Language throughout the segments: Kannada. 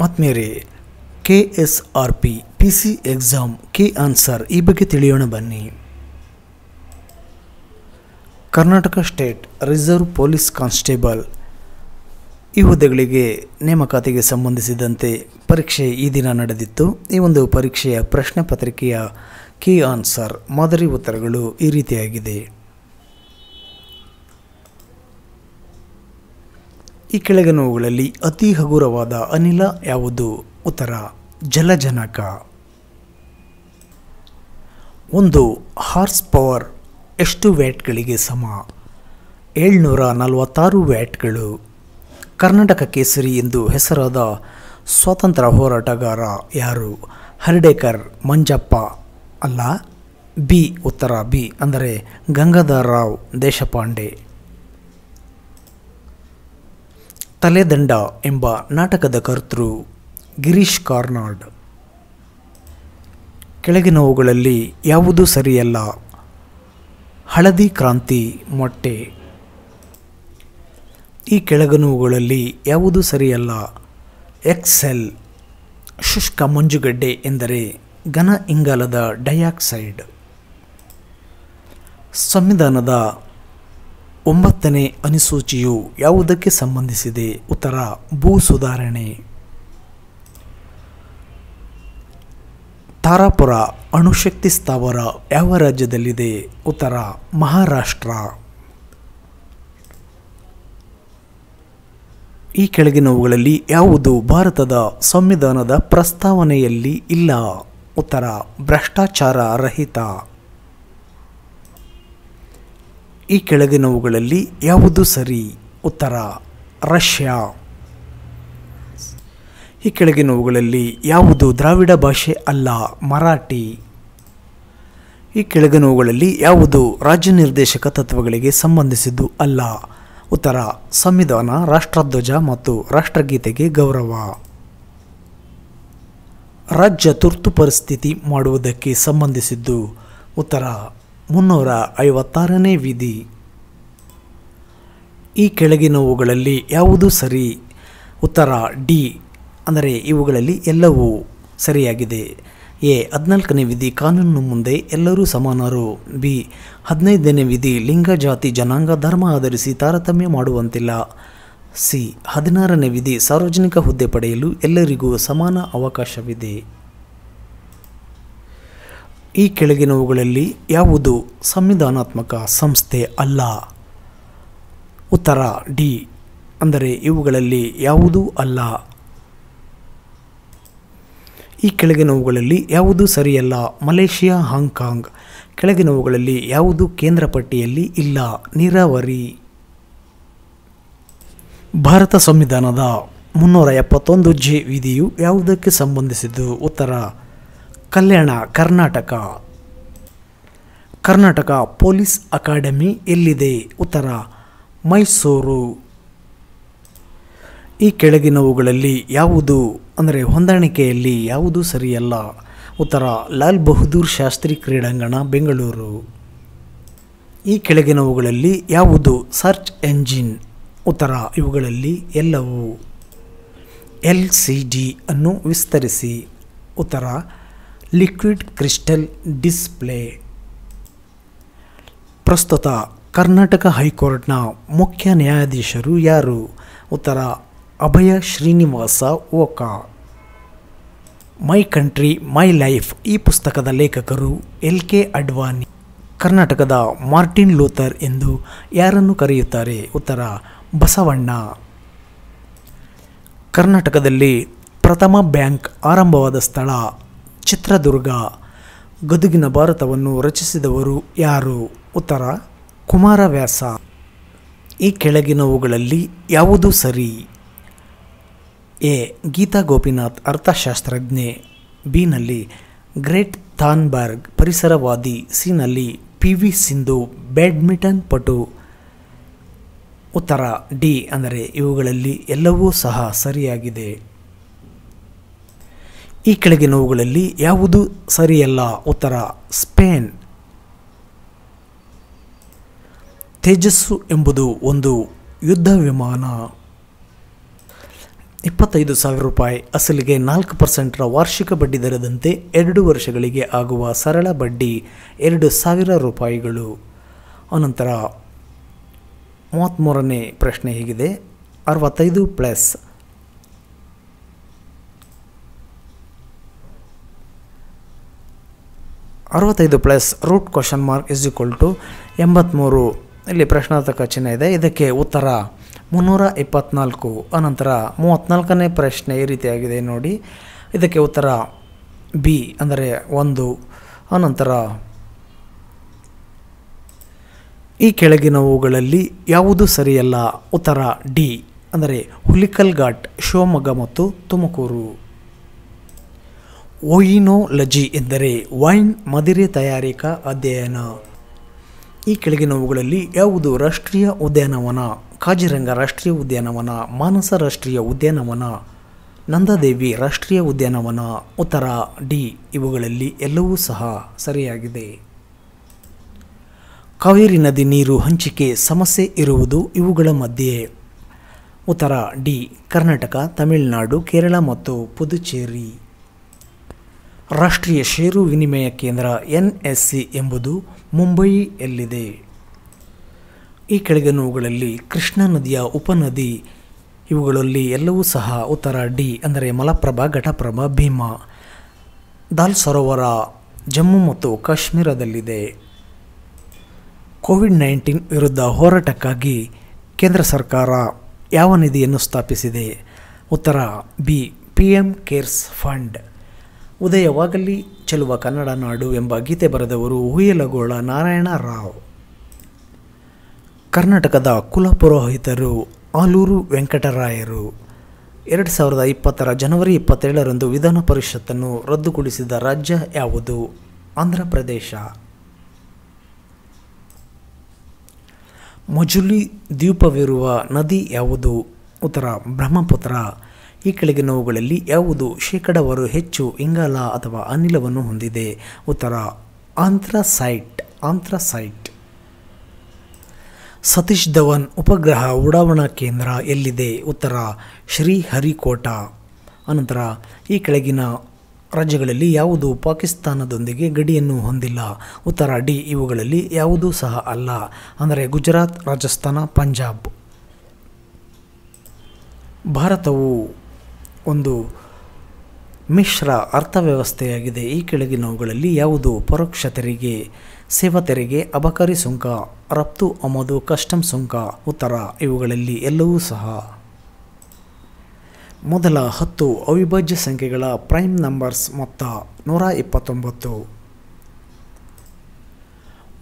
ಮತ್ತು K S R P P C exam key answer ಈ ಬಗ್ಗೆ ತಿಳಿಯೋಣ ಬನ್ನಿ Karnataka state reserve police constable ಈ ಹುದ್ದೆಗಳಿಗೆ ನೇಮಕಾತಿಗೆ ಸಂಬಂಧಿಸಿದಂತೆ ಪರೀಕ್ಷೆ ಈ ದಿನ ನಡೆದಿತ್ತು ಈ ಒಂದು ಪರೀಕ್ಷೆಯ ಪ್ರಶ್ನೆ ಪತ್ರಿಕೆಯ ಕೀ ಆನ್ಸರ್ ಮಾದರಿ ಉತ್ತರಗಳು ಈ ರೀತಿಯಾಗಿದೆ ಈ ಕೆಳಗಿನವುಗಳಲ್ಲಿ ನೋವುಗಳಲ್ಲಿ ಅತಿ ಹಗುರವಾದ ಅನಿಲ ಯಾವುದು ಉತ್ತರ ಜಲಜನಕ ಒಂದು ಹಾರ್ಸ್ ಪವರ್ ಎಷ್ಟು ವ್ಯಾಟ್ಗಳಿಗೆ ಸಮ ಏಳ್ನೂರ ನಲವತ್ತಾರು ವ್ಯಾಟ್ಗಳು ಕರ್ನಾಟಕ ಕೇಸರಿ ಎಂದು ಹೆಸರಾದ ಸ್ವಾತಂತ್ರ್ಯ ಹೋರಾಟಗಾರ ಯಾರು ಹರಡೇಕರ್ ಮಂಜಪ್ಪ ಅಲ್ಲ ಬಿ ಉತ್ತರ ಬಿ ಅಂದರೆ ಗಂಗಾಧರ ರಾವ್ ದೇಶಪಾಂಡೆ ತಲೆದಂಡ ಎಂಬ ನಾಟಕದ ಕರ್ತೃ ಗಿರೀಶ್ ಕಾರ್ನಾಡ್ ಕೆಳಗಿನವುಗಳಲ್ಲಿ ಯಾವುದು ಸರಿಯಲ್ಲ ಹಳದಿ ಕ್ರಾಂತಿ ಮೊಟ್ಟೆ ಈ ಕೆಳಗಿನವುಗಳಲ್ಲಿ ಯಾವುದು ಸರಿಯಲ್ಲ ಎಕ್ಸೆಲ್ ಶುಷ್ಕ ಮಂಜುಗಡ್ಡೆ ಎಂದರೆ ಘನ ಇಂಗಾಲದ ಡೈಆಕ್ಸೈಡ್ ಸಂವಿಧಾನದ ಒಂಬತ್ತನೇ ಅನುಸೂಚಿಯು ಯಾವುದಕ್ಕೆ ಸಂಬಂಧಿಸಿದೆ ಉತ್ತರ ಭೂ ಸುಧಾರಣೆ ತಾರಾಪುರ ಅಣುಶಕ್ತಿ ಸ್ಥಾವರ ಯಾವ ರಾಜ್ಯದಲ್ಲಿದೆ ಉತ್ತರ ಮಹಾರಾಷ್ಟ್ರ ಈ ಕೆಳಗಿನವುಗಳಲ್ಲಿ ಯಾವುದು ಭಾರತದ ಸಂವಿಧಾನದ ಪ್ರಸ್ತಾವನೆಯಲ್ಲಿ ಇಲ್ಲ ಉತ್ತರ ಭ್ರಷ್ಟಾಚಾರ ರಹಿತ ಈ ಕೆಳಗಿನವುಗಳಲ್ಲಿ ಯಾವುದು ಸರಿ ಉತ್ತರ ರಷ್ಯಾ ಈ ಕೆಳಗಿನವುಗಳಲ್ಲಿ ಯಾವುದು ದ್ರಾವಿಡ ಭಾಷೆ ಅಲ್ಲ ಮರಾಠಿ ಈ ಕೆಳಗಿನವುಗಳಲ್ಲಿ ಯಾವುದು ರಾಜ್ಯ ನಿರ್ದೇಶಕ ತತ್ವಗಳಿಗೆ ಸಂಬಂಧಿಸಿದ್ದು ಅಲ್ಲ ಉತ್ತರ ಸಂವಿಧಾನ ರಾಷ್ಟ್ರಧ್ವಜ ಮತ್ತು ರಾಷ್ಟ್ರಗೀತೆಗೆ ಗೌರವ ರಾಜ್ಯ ತುರ್ತು ಪರಿಸ್ಥಿತಿ ಮಾಡುವುದಕ್ಕೆ ಸಂಬಂಧಿಸಿದ್ದು ಉತ್ತರ ಮುನ್ನೂರ ಐವತ್ತಾರನೇ ವಿಧಿ ಈ ಕೆಳಗಿನವುಗಳಲ್ಲಿ ಯಾವುದು ಸರಿ ಉತ್ತರ ಡಿ ಅಂದರೆ ಇವುಗಳಲ್ಲಿ ಎಲ್ಲವೂ ಸರಿಯಾಗಿದೆ ಎ ಹದಿನಾಲ್ಕನೇ ವಿಧಿ ಕಾನೂನು ಮುಂದೆ ಎಲ್ಲರೂ ಸಮಾನರು ಬಿ ಹದಿನೈದನೇ ವಿಧಿ ಲಿಂಗ ಜಾತಿ ಜನಾಂಗ ಧರ್ಮ ಆಧರಿಸಿ ತಾರತಮ್ಯ ಮಾಡುವಂತಿಲ್ಲ ಸಿ ಹದಿನಾರನೇ ವಿಧಿ ಸಾರ್ವಜನಿಕ ಹುದ್ದೆ ಪಡೆಯಲು ಎಲ್ಲರಿಗೂ ಸಮಾನ ಅವಕಾಶವಿದೆ ಈ ಕೆಳಗಿನವುಗಳಲ್ಲಿ ಯಾವುದು ಸಂವಿಧಾನಾತ್ಮಕ ಸಂಸ್ಥೆ ಅಲ್ಲ ಉತ್ತರ ಡಿ ಅಂದರೆ ಇವುಗಳಲ್ಲಿ ಯಾವುದೂ ಅಲ್ಲ ಈ ಕೆಳಗಿನವುಗಳಲ್ಲಿ ಯಾವುದು ಸರಿಯಲ್ಲ ಮಲೇಷಿಯಾ ಹಾಂಗ್ಕಾಂಗ್ ಕೆಳಗಿನವುಗಳಲ್ಲಿ ಯಾವುದು ಕೇಂದ್ರ ಪಟ್ಟಿಯಲ್ಲಿ ಇಲ್ಲ ನೀರಾವರಿ ಭಾರತ ಸಂವಿಧಾನದ ಮುನ್ನೂರ ಎಪ್ಪತ್ತೊಂದು ಜೆ ವಿಧಿಯು ಯಾವುದಕ್ಕೆ ಸಂಬಂಧಿಸಿದ್ದು ಉತ್ತರ ಕಲ್ಯಾಣ ಕರ್ನಾಟಕ ಕರ್ನಾಟಕ ಪೊಲೀಸ್ ಅಕಾಡೆಮಿ ಎಲ್ಲಿದೆ ಉತ್ತರ ಮೈಸೂರು ಈ ಕೆಳಗಿನವುಗಳಲ್ಲಿ ಯಾವುದು ಅಂದರೆ ಹೊಂದಾಣಿಕೆಯಲ್ಲಿ ಯಾವುದು ಸರಿಯಲ್ಲ ಉತ್ತರ ಲಾಲ್ ಬಹದ್ದೂರ್ ಶಾಸ್ತ್ರಿ ಕ್ರೀಡಾಂಗಣ ಬೆಂಗಳೂರು ಈ ಕೆಳಗಿನವುಗಳಲ್ಲಿ ಯಾವುದು ಸರ್ಚ್ ಎಂಜಿನ್ ಉತ್ತರ ಇವುಗಳಲ್ಲಿ ಎಲ್ಲವೂ ಎಲ್ ಸಿ ಡಿ ಅನ್ನು ವಿಸ್ತರಿಸಿ ಉತ್ತರ ಲಿಕ್ವಿಡ್ ಕ್ರಿಸ್ಟಲ್ ಡಿಸ್ಪ್ಲೇ ಪ್ರಸ್ತುತ ಕರ್ನಾಟಕ ಹೈಕೋರ್ಟ್ನ ಮುಖ್ಯ ನ್ಯಾಯಾಧೀಶರು ಯಾರು ಉತ್ತರ Abhay Shrinivas Oka my country my life ಈ ಪುಸ್ತಕದ ಲೇಖಕರು ಎಲ್ ಕೆ ಅಡ್ವಾನಿ ಕರ್ನಾಟಕದ ಮಾರ್ಟಿನ್ ಲೂಥರ್ ಎಂದು ಯಾರನ್ನು ಕರೆಯುತ್ತಾರೆ ಉತ್ತರ ಬಸವಣ್ಣ ಕರ್ನಾಟಕದಲ್ಲಿ ಪ್ರಥಮ ಬ್ಯಾಂಕ್ ಆರಂಭವಾದ ಸ್ಥಳ ಚಿತ್ರದುರ್ಗ ಗದುಗಿನ ಭಾರತವನ್ನು ರಚಿಸಿದವರು ಯಾರು ಉತ್ತರ ಕುಮಾರವ್ಯಾಸ ಈ ಕೆಳಗಿನವುಗಳಲ್ಲಿ ಯಾವುದು ಸರಿ ಎ ಗೀತಾ ಗೋಪಿನಾಥ್ ಅರ್ಥಶಾಸ್ತ್ರಜ್ಞೆ ಬಿನಲ್ಲಿ ಗ್ರೇಟ್ ಥಾನ್ಬರ್ಗ್ ಪರಿಸರವಾದಿ ಸಿ ನಲ್ಲಿ ಪಿ ವಿ ಸಿಂಧು ಬ್ಯಾಡ್ಮಿಂಟನ್ ಪಟು ಉತ್ತರ ಡಿ ಅಂದರೆ ಇವುಗಳಲ್ಲಿ ಎಲ್ಲವೂ ಸಹ ಸರಿಯಾಗಿದೆ ಈ ಕೆಳಗಿನವುಗಳಲ್ಲಿ ಯಾವುದು ಸರಿಯಲ್ಲ ಉತ್ತರ ಸ್ಪೇನ್ ತೇಜಸ್ಸು ಎಂಬುದು ಒಂದು ಯುದ್ಧ ವಿಮಾನ ಇಪ್ಪತ್ತೈದು ಸಾವಿರ ರೂಪಾಯಿ ಅಸಲಿಗೆ ನಾಲ್ಕು ಪರ್ಸೆಂಟ್ರ ವಾರ್ಷಿಕ ಬಡ್ಡಿ ದರದಂತೆ ಎರಡು ವರ್ಷಗಳಿಗೆ ಆಗುವ ಸರಳ ಬಡ್ಡಿ ಎರಡು ಸಾವಿರ ರೂಪಾಯಿಗಳು ಅನಂತರ ಮೂವತ್ತ್ಮೂರನೇ ಪ್ರಶ್ನೆ ಹೀಗಿದೆ ಅರವತ್ತೈದು ಪ್ಲಸ್ ಅರವತ್ತೈದು plus root question mark is equal to ಎಂಬತ್ತ್ಮೂರು ಇಲ್ಲಿ ಪ್ರಶ್ನಾರ್ಥಕ ಚಿಹ್ನೆ ಇದೆ ಇದಕ್ಕೆ ಉತ್ತರ ಮುನ್ನೂರ ಇಪ್ಪತ್ತ್ನಾಲ್ಕು ಅನಂತರ ಮೂವತ್ತ್ನಾಲ್ಕನೇ ಪ್ರಶ್ನೆ ಈ ರೀತಿಯಾಗಿದೆ ನೋಡಿ ಇದಕ್ಕೆ ಉತ್ತರ ಬಿ ಅಂದರೆ ಒಂದು ಅನಂತರ ಈ ಕೆಳಗಿನವುಗಳಲ್ಲಿ ಯಾವುದು ಸರಿಯಲ್ಲ ಉತ್ತರ ಡಿ ಅಂದರೆ ಹುಲಿಕಲ್ ಘಾಟ್ ಶಿವಮೊಗ್ಗ ಮತ್ತು ತುಮಕೂರು ಒಯಿನೋಲಜಿ ಎಂದರೆ ವೈನ್ ಮದಿರೆ ತಯಾರಿಕಾ ಅಧ್ಯಯನ ಈ ಕೆಳಗಿನವುಗಳಲ್ಲಿ ಯಾವುದು ರಾಷ್ಟ್ರೀಯ ಉದ್ಯಾನವನ ಕಾಜಿರಂಗ ರಾಷ್ಟ್ರೀಯ ಉದ್ಯಾನವನ ಮಾನಸ ರಾಷ್ಟ್ರೀಯ ಉದ್ಯಾನವನ ನಂದಾದೇವಿ ರಾಷ್ಟ್ರೀಯ ಉದ್ಯಾನವನ ಉತ್ತರ ಡಿ ಇವುಗಳಲ್ಲಿ ಎಲ್ಲವೂ ಸಹ ಸರಿಯಾಗಿದೆ ಕಾವೇರಿ ನದಿ ನೀರು ಹಂಚಿಕೆ ಸಮಸ್ಯೆ ಇರುವುದು ಇವುಗಳ ಮಧ್ಯೆ ಉತ್ತರ ಡಿ ಕರ್ನಾಟಕ ತಮಿಳುನಾಡು ಕೇರಳ ಮತ್ತು ಪುದುಚೇರಿ ರಾಷ್ಟ್ರೀಯ ಷೇರು ವಿನಿಮಯ ಕೇಂದ್ರ ಎನ್ ಎಸ್ ಸಿ ಎಂಬುದು ಮುಂಬಯಿಯಲ್ಲಿದೆ ಈ ಕೆಳಗಿನವುಗಳಲ್ಲಿ ಕೃಷ್ಣಾ ನದಿಯ ಉಪನದಿ ಇವುಗಳಲ್ಲಿ ಎಲ್ಲವೂ ಸಹ ಉತ್ತರ ಡಿ ಅಂದರೆ ಮಲಪ್ರಭಾ ಘಟಪ್ರಭಾ ಭೀಮಾ ದಾಲ್ ಸರೋವರ ಜಮ್ಮು ಮತ್ತು ಕಾಶ್ಮೀರದಲ್ಲಿದೆ ಕೋವಿಡ್ ನೈನ್ಟೀನ್ ವಿರುದ್ಧ ಹೋರಾಟಕ್ಕಾಗಿ ಕೇಂದ್ರ ಸರ್ಕಾರ ಯಾವ ನಿಧಿಯನ್ನು ಸ್ಥಾಪಿಸಿದೆ ಉತ್ತರ B P M cares fund ಉದಯವಾಗಲಿ ಚೆಲುವ ಕನ್ನಡ ನಾಡು ಎಂಬ ಗೀತೆ ಬರೆದವರು ಹುಯಲಗೋಳ ನಾರಾಯಣ ರಾವ್ ಕರ್ನಾಟಕದ ಕುಲಪುರೋಹಿತರು ಆಲೂರು ವೆಂಕಟರಾಯರು ಎರಡು ಸಾವಿರದ ಇಪ್ಪತ್ತರ ಜನವರಿ ಇಪ್ಪತ್ತೇಳರಂದು ವಿಧಾನ ಪರಿಷತ್ತನ್ನು ರದ್ದುಗೊಳಿಸಿದ ರಾಜ್ಯ ಯಾವುದು ಆಂಧ್ರ ಪ್ರದೇಶ ಮಜುಲಿ ದ್ವೀಪವಿರುವ ನದಿ ಯಾವುದು ಉತ್ತರ ಬ್ರಹ್ಮಪುತ್ರ ಈ ಕೆಳಗಿನವುಗಳಲ್ಲಿ ಯಾವುದು ಶೇಕಡಾವಾರು ಹೆಚ್ಚು ಇಂಗಾಲ ಅಥವಾ ಅನಿಲವನ್ನು ಹೊಂದಿದೆ ಉತ್ತರ ಆಂಥ್ರಸೈಟ್ ಆಂಥ್ರಸೈಟ್ ಸತೀಶ್ ಧವನ್ ಉಪಗ್ರಹ ಉಡಾವಣಾ ಕೇಂದ್ರ ಎಲ್ಲಿದೆ ಉತ್ತರ ಶ್ರೀಹರಿಕೋಟ ಅನಂತರ ಈ ಕೆಳಗಿನ ರಾಜ್ಯಗಳಲ್ಲಿ ಯಾವುದು ಪಾಕಿಸ್ತಾನದೊಂದಿಗೆ ಗಡಿಯನ್ನು ಹೊಂದಿಲ್ಲ ಉತ್ತರ ಡಿ ಇವುಗಳಲ್ಲಿ ಯಾವುದೂ ಸಹ ಅಲ್ಲ ಅಂದರೆ ಗುಜರಾತ್ ರಾಜಸ್ಥಾನ ಪಂಜಾಬ್ ಭಾರತವು ಒಂದು ಮಿಶ್ರ ಅರ್ಥವ್ಯವಸ್ಥೆಯಾಗಿದೆ ಈ ಕೆಳಗಿನವುಗಳಲ್ಲಿ ಯಾವುದು ಪರೋಕ್ಷ ತೆರಿಗೆ ಸೇವಾ ತೆರಿಗೆ ಅಬಕಾರಿ ಸುಂಕ ರಫ್ತು ಆಮದು ಕಸ್ಟಮ್ ಸುಂಕ ಉತ್ತರ ಇವುಗಳಲ್ಲಿ ಎಲ್ಲವೂ ಸಹ ಮೊದಲ ಹತ್ತು ಅವಿಭಾಜ್ಯ ಸಂಖ್ಯೆಗಳ ಪ್ರೈಮ್ ನಂಬರ್ಸ್ ಮೊತ್ತ ನೂರ ಇಪ್ಪತ್ತೊಂಬತ್ತು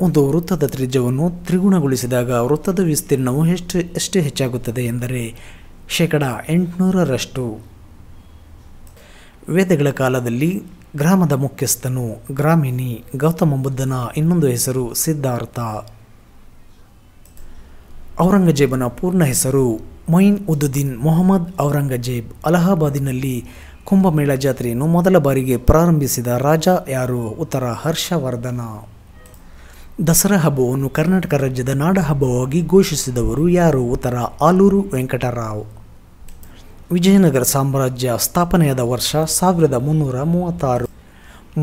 ಒಂದು ವೃತ್ತದ ತ್ರಿಜ್ಯವನ್ನು ತ್ರಿಗುಣಗೊಳಿಸಿದಾಗ ವೃತ್ತದ ವಿಸ್ತೀರ್ಣವು ಎಷ್ಟು ಎಷ್ಟು ಹೆಚ್ಚಾಗುತ್ತದೆ ಎಂದರೆ ಶೇಕಡ ಎಂಟುನೂರರಷ್ಟು ವೇದಗಳ ಕಾಲದಲ್ಲಿ ಗ್ರಾಮದ ಮುಖ್ಯಸ್ಥನು ಗ್ರಾಮಿಣಿ ಗೌತಮ ಬುದ್ಧನ ಇನ್ನೊಂದು ಹೆಸರು ಸಿದ್ಧಾರ್ಥ ಔರಂಗಜೇಬನ ಪೂರ್ಣ ಹೆಸರು ಮೊಯಿನ್ ಉದ್ದುದ್ದೀನ್ ಮೊಹಮ್ಮದ್ ಔರಂಗಜೇಬ್ ಅಲಹಾಬಾದಿನಲ್ಲಿ ಕುಂಭಮೇಳ ಜಾತ್ರೆಯನ್ನು ಮೊದಲ ಬಾರಿಗೆ ಪ್ರಾರಂಭಿಸಿದ ರಾಜ ಯಾರು ಉತ್ತರ ಹರ್ಷವರ್ಧನ ದಸರಾ ಹಬ್ಬವನ್ನು ಕರ್ನಾಟಕ ರಾಜ್ಯದ ನಾಡಹಬ್ಬವಾಗಿ ಘೋಷಿಸಿದವರು ಯಾರು ಉತ್ತರ ಆಲೂರು ವೆಂಕಟರಾವ್ ವಿಜಯನಗರ ಸಾಮ್ರಾಜ್ಯ ಸ್ಥಾಪನೆಯಾದ ವರ್ಷ ಸಾವಿರದ ಮುನ್ನೂರ ಮೂವತ್ತಾರು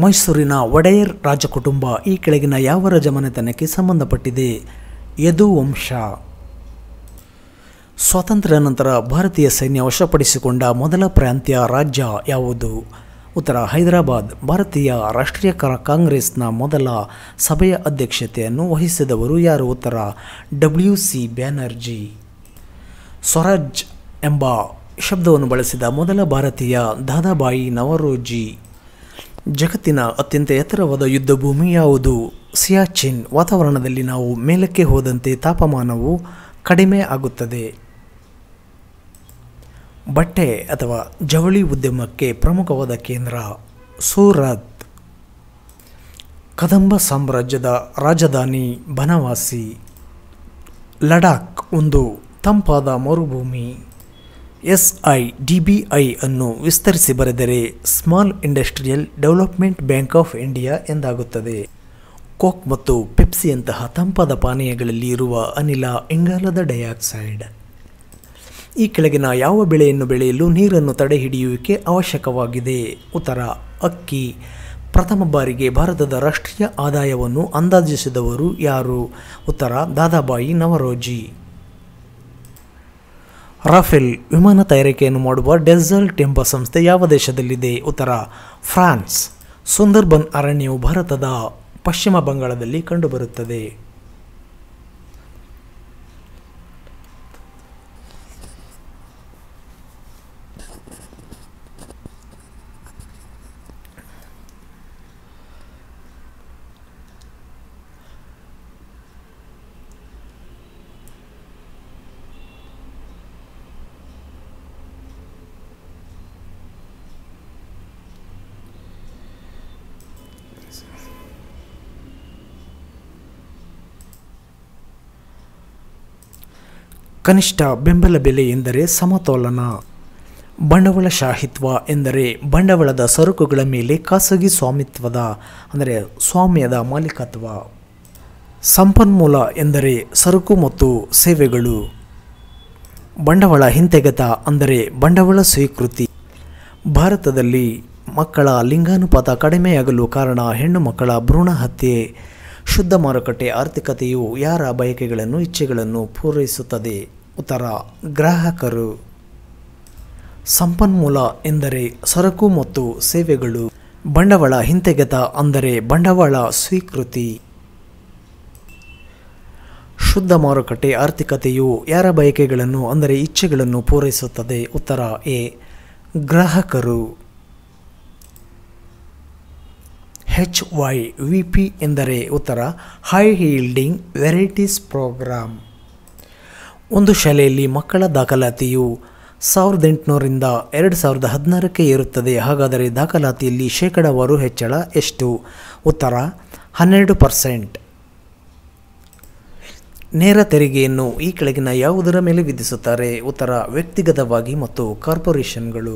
ಮೈಸೂರಿನ ಒಡೆಯರ್ ರಾಜಕುಟುಂಬ ಈ ಕೆಳಗಿನ ಯಾವ ರಾಜಮನೆತನಕ್ಕೆ ಸಂಬಂಧಪಟ್ಟಿದೆ ಯದುವಂಶ ಸ್ವಾತಂತ್ರ್ಯ ನಂತರ ಭಾರತೀಯ ಸೈನ್ಯ ವಶಪಡಿಸಿಕೊಂಡ ಮೊದಲ ಪ್ರಾಂತ್ಯ ರಾಜ್ಯ ಯಾವುದು ಉತ್ತರ ಹೈದರಾಬಾದ್ ಭಾರತೀಯ ರಾಷ್ಟ್ರೀಯ ಕಾಂಗ್ರೆಸ್ನ ಮೊದಲ ಸಭೆಯ ಅಧ್ಯಕ್ಷತೆಯನ್ನು ವಹಿಸಿದವರು ಯಾರು ಉತ್ತರ ಡಬ್ಲ್ಯೂ ಸಿ ಬ್ಯಾನರ್ಜಿ ಸ್ವರಾಜ್ ಎಂಬ ಶಬ್ದವನ್ನು ಬಳಸಿದ ಮೊದಲ ಭಾರತೀಯ ದಾದಾಬಾಯಿ ನವರೋಜಿ ಜಗತ್ತಿನ ಅತ್ಯಂತ ಎತ್ತರವಾದ ಭೂಮಿ ಯಾವುದು ಸಿಯಾಚಿನ್ ವಾತಾವರಣದಲ್ಲಿ ನಾವು ಮೇಲಕ್ಕೆ ಹೋದಂತೆ ತಾಪಮಾನವು ಕಡಿಮೆ ಆಗುತ್ತದೆ ಬಟ್ಟೆ ಅಥವಾ ಜವಳಿ ಉದ್ಯಮಕ್ಕೆ ಪ್ರಮುಖವಾದ ಕೇಂದ್ರ ಸೂರತ್ ಕದಂಬ ಸಾಮ್ರಾಜ್ಯದ ರಾಜಧಾನಿ ಬನವಾಸಿ ಲಡಾಖ್ ಒಂದು ತಂಪಾದ ಮರುಭೂಮಿ ಎಸ್ ಐ ಅನ್ನು ವಿಸ್ತರಿಸಿ ಬರೆದರೆ small industrial development bank of India ಎಂದಾಗುತ್ತದೆ ಕೋಕ್ ಮತ್ತು ಪೆಪ್ಸಿಯಂತಹ ತಂಪಾದ ಪಾನೀಯಗಳಲ್ಲಿ ಇರುವ ಅನಿಲ ಇಂಗಾಲದ ಡೈಆಕ್ಸೈಡ್ ಈ ಕೆಳಗಿನ ಯಾವ ಬೆಳೆಯನ್ನು ಬೆಳೆಯಲು ನೀರನ್ನು ತಡೆಹಿಡಿಯುವಿಕೆ ಅವಶ್ಯಕವಾಗಿದೆ ಉತ್ತರ ಅಕ್ಕಿ ಪ್ರಥಮ ಬಾರಿಗೆ ಭಾರತದ ರಾಷ್ಟ್ರೀಯ ಆದಾಯವನ್ನು ಅಂದಾಜಿಸಿದವರು ಯಾರು ಉತ್ತರ ದಾದಾಬಾಯಿ ನವರೋಜಿ ರಾಫೆಲ್ ವಿಮಾನ ತಯಾರಿಕೆಯನ್ನು ಮಾಡುವ ಡೆಸಲ್ಟ್ ಎಂಬ ಸಂಸ್ಥೆ ಯಾವ ದೇಶದಲ್ಲಿದೆ ಉತ್ತರ ಫ್ರಾನ್ಸ್ ಸುಂದರ್ಬನ್ ಅರಣ್ಯವು ಭಾರತದ ಪಶ್ಚಿಮ ಬಂಗಾಳದಲ್ಲಿ ಕಂಡುಬರುತ್ತದೆ ಕನಿಷ್ಠ ಬೆಂಬಲ ಬೆಲೆ ಎಂದರೆ ಸಮತೋಲನ ಬಂಡವಾಳಶಾಹಿತ್ವ ಎಂದರೆ ಬಂಡವಾಳದ ಸರಕುಗಳ ಮೇಲೆ ಖಾಸಗಿ ಸ್ವಾಮಿತ್ವದ ಅಂದರೆ ಸ್ವಾಮ್ಯದ ಮಾಲೀಕತ್ವ ಸಂಪನ್ಮೂಲ ಎಂದರೆ ಸರಕು ಮತ್ತು ಸೇವೆಗಳು ಬಂಡವಾಳ ಹಿಂತೆಗೆತ ಅಂದರೆ ಬಂಡವಾಳ ಸ್ವೀಕೃತಿ ಭಾರತದಲ್ಲಿ ಮಕ್ಕಳ ಲಿಂಗಾನುಪಾತ ಕಡಿಮೆಯಾಗಲು ಕಾರಣ ಹೆಣ್ಣು ಮಕ್ಕಳ ಭ್ರೂಣ ಹತ್ಯೆ ಶುದ್ಧ ಮಾರುಕಟ್ಟೆ ಆರ್ಥಿಕತೆಯು ಯಾರ ಬಯಕೆಗಳನ್ನು ಇಚ್ಛೆಗಳನ್ನು ಪೂರೈಸುತ್ತದೆ ಉತ್ತರ ಗ್ರಾಹಕರು ಸಂಪನ್ಮೂಲ ಎಂದರೆ ಸರಕು ಮತ್ತು ಸೇವೆಗಳು ಬಂಡವಾಳ ಹಿಂತೆಗೆತ ಅಂದರೆ ಬಂಡವಾಳ ಸ್ವೀಕೃತಿ ಶುದ್ಧ ಮಾರುಕಟ್ಟೆ ಆರ್ಥಿಕತೆಯು ಯಾರ ಬಯಕೆಗಳನ್ನು ಅಂದರೆ ಇಚ್ಛೆಗಳನ್ನು ಪೂರೈಸುತ್ತದೆ ಉತ್ತರ ಎ ಗ್ರಾಹಕರು ಹೆಚ್ ವೈ ವಿ ಪಿ ಎಂದರೆ ಉತ್ತರ ಹೈ ಹೀಲ್ಡಿಂಗ್ ವೆರೈಟೀಸ್ ಪ್ರೋಗ್ರಾಮ್ ಒಂದು ಶಾಲೆಯಲ್ಲಿ ಮಕ್ಕಳ ದಾಖಲಾತಿಯು ಸಾವಿರದ ಎಂಟುನೂರಿಂದ ಎರಡು ಸಾವಿರದ ಹದಿನಾರಕ್ಕೆ ಇರುತ್ತದೆ ಹಾಗಾದರೆ ದಾಖಲಾತಿಯಲ್ಲಿ ಶೇಕಡಾವಾರು ಹೆಚ್ಚಳ ಎಷ್ಟು ಉತ್ತರ ಹನ್ನೆರಡು ಪರ್ಸೆಂಟ್ ನೇರ ತೆರಿಗೆಯನ್ನು ಈ ಕೆಳಗಿನ ಯಾವುದರ ಮೇಲೆ ವಿಧಿಸುತ್ತಾರೆ ಉತ್ತರ ವ್ಯಕ್ತಿಗತವಾಗಿ ಮತ್ತು ಕಾರ್ಪೊರೇಷನ್ಗಳು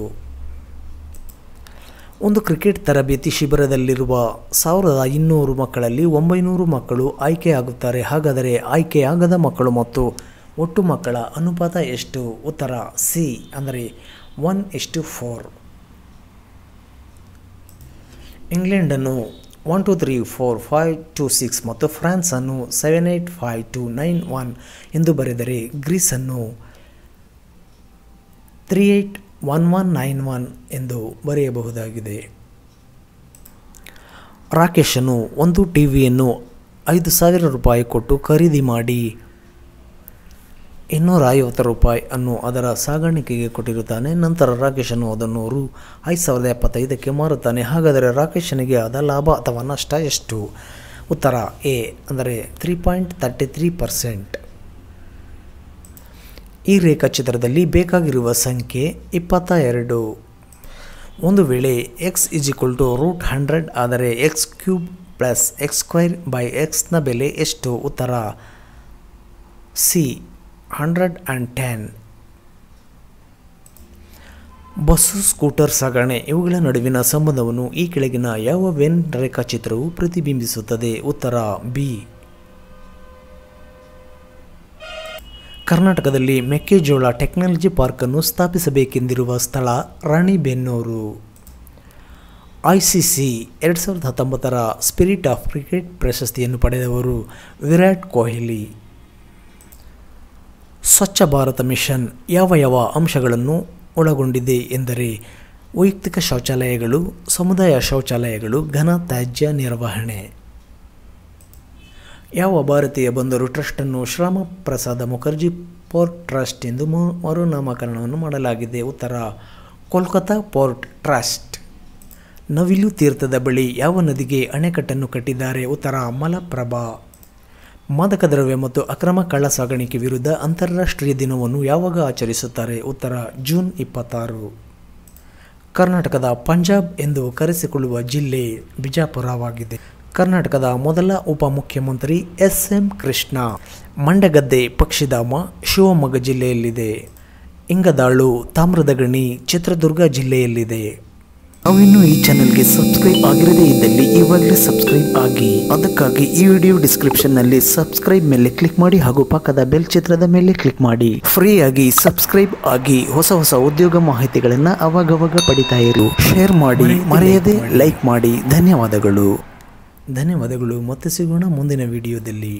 ಒಂದು ಕ್ರಿಕೆಟ್ ತರಬೇತಿ ಶಿಬಿರದಲ್ಲಿರುವ ಸಾವಿರದ ಇನ್ನೂರು ಮಕ್ಕಳಲ್ಲಿ ಒಂಬೈನೂರು ಮಕ್ಕಳು ಆಯ್ಕೆಯಾಗುತ್ತಾರೆ ಹಾಗಾದರೆ ಆಯ್ಕೆಯಾಗದ ಮಕ್ಕಳು ಮತ್ತು ಒಟ್ಟು ಮಕ್ಕಳ ಅನುಪಾತ ಎಷ್ಟು ಉತ್ತರ ಸಿ ಅಂದರೆ ಒನ್ ಎಷ್ಟು ಫೋರ್ ಇಂಗ್ಲೆಂಡನ್ನು one two three four five two six ಮತ್ತು ಫ್ರಾನ್ಸನ್ನು seven eight five two nine one ಎಂದು ಬರೆದರೆ ಗ್ರೀಸನ್ನು three eight one one nine one ಎಂದು ಬರೆಯಬಹುದಾಗಿದೆ ರಾಕೇಶನು ಒಂದು ಟಿ ವಿಯನ್ನು ಐದು ಸಾವಿರ ರೂಪಾಯಿ ಕೊಟ್ಟು ಖರೀದಿ ಮಾಡಿ ಇನ್ನೂರ ಐವತ್ತು ರೂಪಾಯಿ ಅನ್ನು ಅದರ ಸಾಗಾಣಿಕೆಗೆ ಕೊಟ್ಟಿರುತ್ತಾನೆ ನಂತರ ರಾಕೇಶನು ಅದನ್ನು ರು ಐದು ಸಾವಿರದ ಎಪ್ಪತ್ತೈದಕ್ಕೆ ಮಾರುತ್ತಾನೆ ಹಾಗಾದರೆ ರಾಕೇಶನಿಗೆ ಆದ ಲಾಭ ಅಥವಾ ನಷ್ಟ ಎಷ್ಟು ಉತ್ತರ ಎ ಅಂದರೆ three point thirty three percent ಈ ರೇಖಾಚಿತ್ರದಲ್ಲಿ ಬೇಕಾಗಿರುವ ಸಂಖ್ಯೆ ಇಪ್ಪತ್ತ ಎರಡು ಒಂದು ವೇಳೆ X is equal to root hundred ಆದರೆ X cube plus X square by ಎಕ್ಸ್ನ ಬೆಲೆ ಎಷ್ಟು ಉತ್ತರ C hundred and ten bus scooter ಸಾಗಣೆ ಇವುಗಳ ನಡುವಿನ ಸಂಬಂಧವನ್ನು ಈ ಕೆಳಗಿನ ಯಾವ ವೆನ್ ರೇಖಾಚಿತ್ರವು ಪ್ರತಿಬಿಂಬಿಸುತ್ತದೆ ಉತ್ತರ ಬಿ ಕರ್ನಾಟಕದಲ್ಲಿ ಮೆಕ್ಕೆಜೋಳ ಟೆಕ್ನಾಲಜಿ ಪಾರ್ಕನ್ನು ಸ್ಥಾಪಿಸಬೇಕೆಂದಿರುವ ಸ್ಥಳ ರಾಣಿಬೆನ್ನೂರು ಐಸಿಸಿ ಎರಡು ಸಾವಿರದ ಹತ್ತೊಂಬತ್ತರ ಸ್ಪಿರಿಟ್ ಆಫ್ ಕ್ರಿಕೆಟ್ ಪ್ರಶಸ್ತಿಯನ್ನು ಪಡೆದವರು ವಿರಾಟ್ ಕೊಹ್ಲಿ ಸ್ವಚ್ಛ ಭಾರತ ಮಿಷನ್ ಯಾವ ಯಾವ ಅಂಶಗಳನ್ನು ಒಳಗೊಂಡಿದೆ ಎಂದರೆ ವೈಯಕ್ತಿಕ ಶೌಚಾಲಯಗಳು ಸಮುದಾಯ ಶೌಚಾಲಯಗಳು ಘನ ತ್ಯಾಜ್ಯ ನಿರ್ವಹಣೆ ಯಾವ ಭಾರತೀಯ ಬಂದರು ಟ್ರಸ್ಟನ್ನು ಶ್ರಮ ಪ್ರಸಾದ ಮುಖರ್ಜಿ ಪೋರ್ಟ್ ಟ್ರಸ್ಟ್ ಎಂದು ಮರುನಾಮಕರಣವನ್ನು ಮಾಡಲಾಗಿದೆ ಉತ್ತರ ಕೋಲ್ಕತಾ ಪೋರ್ಟ್ ಟ್ರಸ್ಟ್ ನವಿಲು ತೀರ್ಥದ ಬಳಿ ಯಾವ ನದಿಗೆ ಅಣೆಕಟ್ಟನ್ನು ಕಟ್ಟಿದ್ದಾರೆ ಉತ್ತರ ಮಲಪ್ರಭಾ ಮಾದಕ ದ್ರವ್ಯ ಮತ್ತು ಅಕ್ರಮ ಕಳ್ಳ ಸಾಗಾಣಿಕೆ ವಿರುದ್ಧ ಅಂತಾರಾಷ್ಟ್ರೀಯ ದಿನವನ್ನು ಯಾವಾಗ ಆಚರಿಸುತ್ತಾರೆ ಉತ್ತರ ಜೂನ್ ಇಪ್ಪತ್ತಾರು ಕರ್ನಾಟಕದ ಪಂಜಾಬ್ ಎಂದು ಕರೆಸಿಕೊಳ್ಳುವ ಜಿಲ್ಲೆ ಬಿಜಾಪುರವಾಗಿದೆ ಕರ್ನಾಟಕದ ಮೊದಲ ಉಪಮುಖ್ಯಮಂತ್ರಿ ಎಸ್ ಎಂ ಕೃಷ್ಣ ಮಂಡಗದ್ದೆ ಪಕ್ಷಿಧಾಮ ಶಿವಮೊಗ್ಗ ಜಿಲ್ಲೆಯಲ್ಲಿದೆ ಇಂಗದಾಳು ತಾಮ್ರದ ಗಣಿ ಚಿತ್ರದುರ್ಗ ಜಿಲ್ಲೆಯಲ್ಲಿದೆ ನಾವಿನ್ನೂ ಈ ಚಾನೆಲ್ಗೆ ಸಬ್ಸ್ಕ್ರೈಬ್ ಆಗಿರದೇ ಇದ್ದಲ್ಲಿ ಇವಾಗಲೇ ಸಬ್ಸ್ಕ್ರೈಬ್ ಆಗಿ ಅದಕ್ಕಾಗಿ ಈ ವಿಡಿಯೋ ಡಿಸ್ಕ್ರಿಪ್ಷನ್ನಲ್ಲಿ ಸಬ್ಸ್ಕ್ರೈಬ್ ಮೇಲೆ ಕ್ಲಿಕ್ ಮಾಡಿ ಹಾಗೂ ಪಕ್ಕದ ಬೆಲ್ ಚಿತ್ರದ ಮೇಲೆ ಕ್ಲಿಕ್ ಮಾಡಿ ಫ್ರೀ ಆಗಿ ಸಬ್ಸ್ಕ್ರೈಬ್ ಆಗಿ ಹೊಸ ಹೊಸ ಉದ್ಯೋಗ ಮಾಹಿತಿಗಳನ್ನು ಅವಾಗವಾಗ ಪಡಿತಾ ಇರು ಶೇರ್ ಮಾಡಿ ಮರೆಯದೆ ಲೈಕ್ ಮಾಡಿ ಧನ್ಯವಾದಗಳು ಧನ್ಯವಾದಗಳು ಮತ್ತೆ ಸಿಗೋಣ ಮುಂದಿನ ವಿಡಿಯೋದಲ್ಲಿ